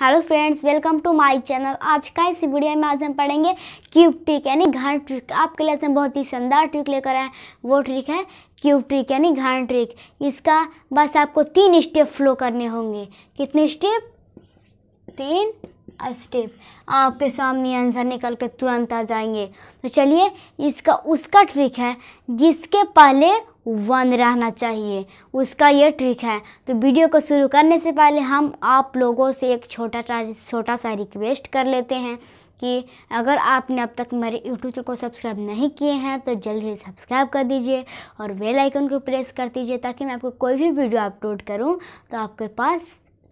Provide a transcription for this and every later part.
hello friends welcome to my channel आज का इस वीडियो में आज हम पढ़ेंगे क्यूब ट्रिक यानी घर ट्रिक आपके लिए हम बहुत ही शानदार ट्रिक लेकर आए वो ट्रिक है क्यूब ट्रिक यानी घर ट्रिक इसका बस आपको तीन स्टेप फ्लो करने होंगे कितने स्टेप तीन स्टेप आपके सामने आंसर निकल कर तुरंत आ जाएंगे तो चलिए इसका उसका ट्रिक है जिसके पहले वन रहना चाहिए उसका ये ट्रिक है तो वीडियो को शुरू करने से पहले हम आप लोगों से एक छोटा छोटा सा रिक्वेस्ट कर लेते हैं कि अगर आपने अब तक मेरे यूट्यूब को सब्सक्राइब नहीं किए हैं तो जल्दी से सब्सक्राइब कर दीजिए और बेल आइकन को प्रेस कर दीजिए ताकि मैं आपको कोई भी वीडियो अपलोड करूं तो आपके पास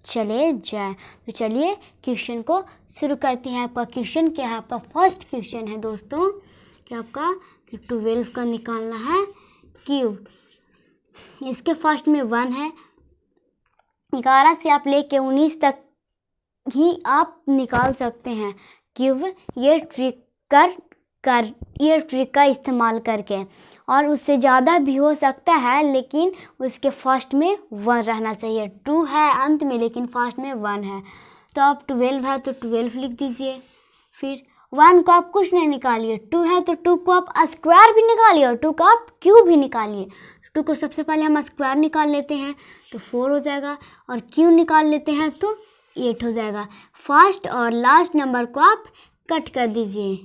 चले जाएं तो चलिए क्वेश्चन को शुरू करते हैं आपका क्वेश्चन क्या है आपका फर्स्ट क्वेश्चन है दोस्तों कि आपका कि ट्वेल्व का निकालना है क्यूब इसके फर्स्ट में वन है ग्यारह से आप लेके उन्नीस तक ही आप निकाल सकते हैं क्यूब ये ट्रिक कर कर ईयर ट्रिक का इस्तेमाल करके और उससे ज़्यादा भी हो सकता है लेकिन उसके फर्स्ट में वन रहना चाहिए टू है अंत में लेकिन फर्स्ट में वन है तो आप ट्वेल्व है तो ट्वेल्व लिख दीजिए फिर वन को आप कुछ नहीं निकालिए टू है तो टू को आप स्क्वायर भी निकालिए और टू को आप क्यू भी निकालिए टू को सबसे पहले हम स्क्वायर निकाल लेते हैं तो फोर हो जाएगा और क्यू निकाल लेते हैं तो एट हो जाएगा फर्स्ट और लास्ट नंबर को आप कट कर दीजिए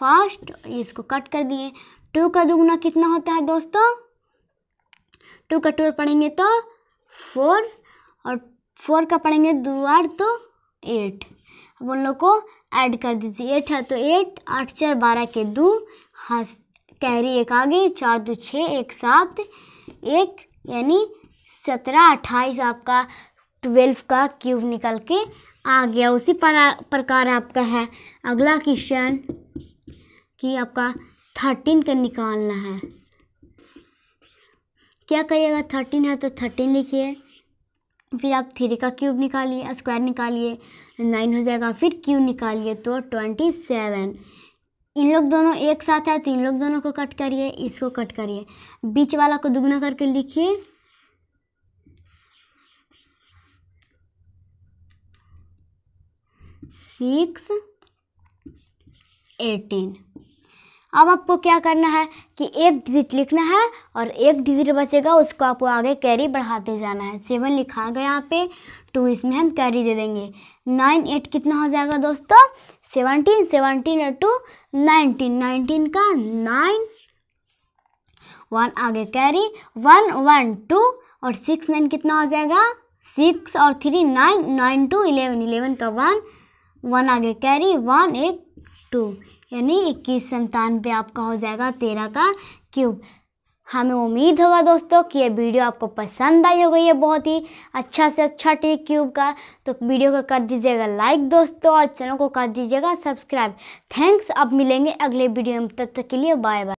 फास्ट इसको कट कर दिए टू का दोगुना कितना होता है दोस्तों टू का टूर पढ़ेंगे तो फोर और फोर का पढ़ेंगे दो आठ तो एट अब उन लोग को ऐड कर दीजिए एट है तो एट आठ चार बारह के दो हंस कैरी एक आगे चार दो छः एक सात एक यानी सत्रह अट्ठाईस आपका ट्वेल्व का क्यूब निकल के आ गया उसी पर प्रकार आपका है अगला क्वेश्चन कि आपका थर्टीन का निकालना है क्या करिएगा थर्टीन है तो थर्टीन लिखिए फिर आप थ्री का क्यूब निकालिए स्क्वायर निकालिए नाइन हो जाएगा फिर क्यू निकालिए तो ट्वेंटी सेवन इन लोग दोनों एक साथ है तो इन लोग दोनों को कट करिए इसको कट करिए बीच वाला को दुगना करके लिखिए सिक्स एटीन अब आपको क्या करना है कि एक डिजिट लिखना है और एक डिजिट बचेगा उसको आपको आगे कैरी बढ़ाते जाना है सेवन लिखा गया यहाँ पे टू इसमें हम कैरी दे देंगे नाइन एट कितना हो जाएगा दोस्तों सेवनटीन सेवनटीन और टू नाइनटीन नाइनटीन का नाइन वन आगे कैरी वन वन टू और सिक्स नाइन कितना हो जाएगा सिक्स और three nine nine two eleven eleven का वन वन आगे कैरी वन एट टू यानी इक्कीस संतानवे आपका हो जाएगा तेरह का क्यूब हमें उम्मीद होगा दोस्तों कि ये वीडियो आपको पसंद आई होगी ये बहुत ही अच्छा से अच्छा टी क्यूब का तो वीडियो को कर दीजिएगा लाइक दोस्तों और चैनल को कर दीजिएगा सब्सक्राइब थैंक्स अब मिलेंगे अगले वीडियो में तब तक के लिए बाय बाय